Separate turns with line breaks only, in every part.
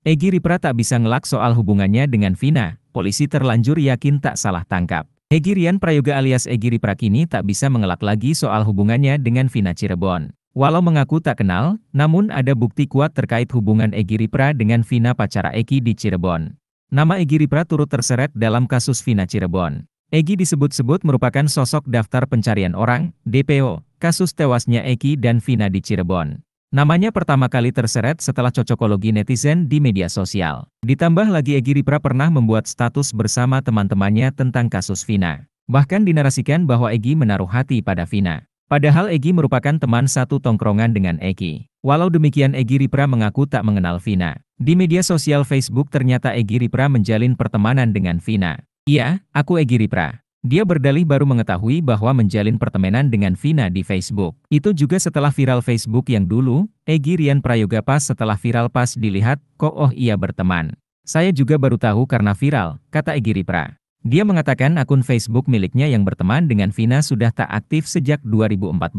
Egi Ripra tak bisa ngelak soal hubungannya dengan Vina, polisi terlanjur yakin tak salah tangkap. Egi Rian Prayoga alias Egi Ripra kini tak bisa mengelak lagi soal hubungannya dengan Vina Cirebon. Walau mengaku tak kenal, namun ada bukti kuat terkait hubungan Egi Ripra dengan Vina pacara Eki di Cirebon. Nama Egi Ripra turut terseret dalam kasus Vina Cirebon. Egi disebut-sebut merupakan sosok daftar pencarian orang, DPO, kasus tewasnya Eki dan Vina di Cirebon. Namanya pertama kali terseret setelah cocokologi netizen di media sosial. Ditambah lagi Egi Ripra pernah membuat status bersama teman-temannya tentang kasus Vina. Bahkan dinarasikan bahwa Egi menaruh hati pada Vina. Padahal Egi merupakan teman satu tongkrongan dengan Egi. Walau demikian Egi Ripra mengaku tak mengenal Vina. Di media sosial Facebook ternyata Egi Ripra menjalin pertemanan dengan Vina. Iya, aku Egi Ripra. Dia berdalih baru mengetahui bahwa menjalin pertemanan dengan Vina di Facebook. Itu juga setelah viral Facebook yang dulu, Egi Rian Prayoga pas setelah viral pas dilihat, kok oh ia berteman. Saya juga baru tahu karena viral, kata Egi Ripra. Dia mengatakan akun Facebook miliknya yang berteman dengan Vina sudah tak aktif sejak 2014.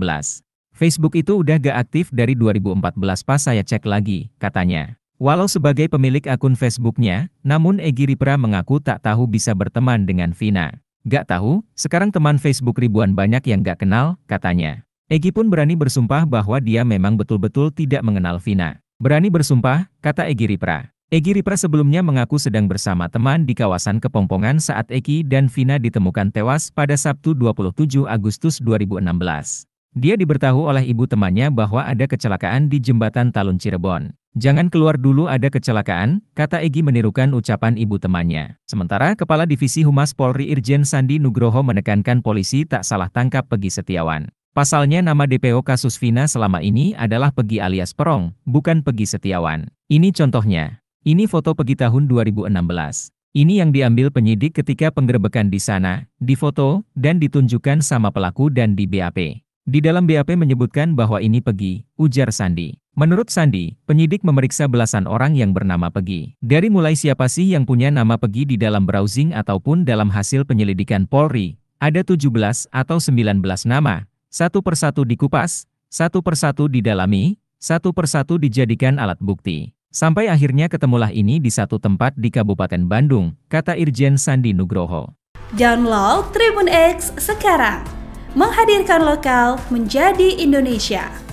Facebook itu udah gak aktif dari 2014 pas saya cek lagi, katanya. Walau sebagai pemilik akun Facebooknya, namun Egi Ripra mengaku tak tahu bisa berteman dengan Vina. Gak tahu, sekarang teman Facebook ribuan banyak yang gak kenal, katanya. Egi pun berani bersumpah bahwa dia memang betul-betul tidak mengenal Vina. Berani bersumpah, kata Egi Ripra. Egi Ripra sebelumnya mengaku sedang bersama teman di kawasan Kepompongan saat Egi dan Vina ditemukan tewas pada Sabtu 27 Agustus 2016. Dia diberitahu oleh ibu temannya bahwa ada kecelakaan di jembatan Talun Cirebon. Jangan keluar dulu ada kecelakaan, kata Egi menirukan ucapan ibu temannya. Sementara Kepala Divisi Humas Polri Irjen Sandi Nugroho menekankan polisi tak salah tangkap Pegi Setiawan. Pasalnya nama DPO kasus Vina selama ini adalah Pegi alias Perong, bukan Pegi Setiawan. Ini contohnya. Ini foto Pegi tahun 2016. Ini yang diambil penyidik ketika penggerebekan di sana, difoto, dan ditunjukkan sama pelaku dan di BAP. Di dalam BAP menyebutkan bahwa ini Pegi, ujar Sandi. Menurut Sandi, penyidik memeriksa belasan orang yang bernama Pegi. Dari mulai siapa sih yang punya nama Pegi di dalam browsing ataupun dalam hasil penyelidikan Polri, ada 17 atau 19 nama, satu persatu dikupas, satu persatu didalami, satu persatu dijadikan alat bukti. Sampai akhirnya ketemulah ini di satu tempat di Kabupaten Bandung, kata Irjen Sandi Nugroho. Download Tribun X sekarang, menghadirkan lokal menjadi Indonesia.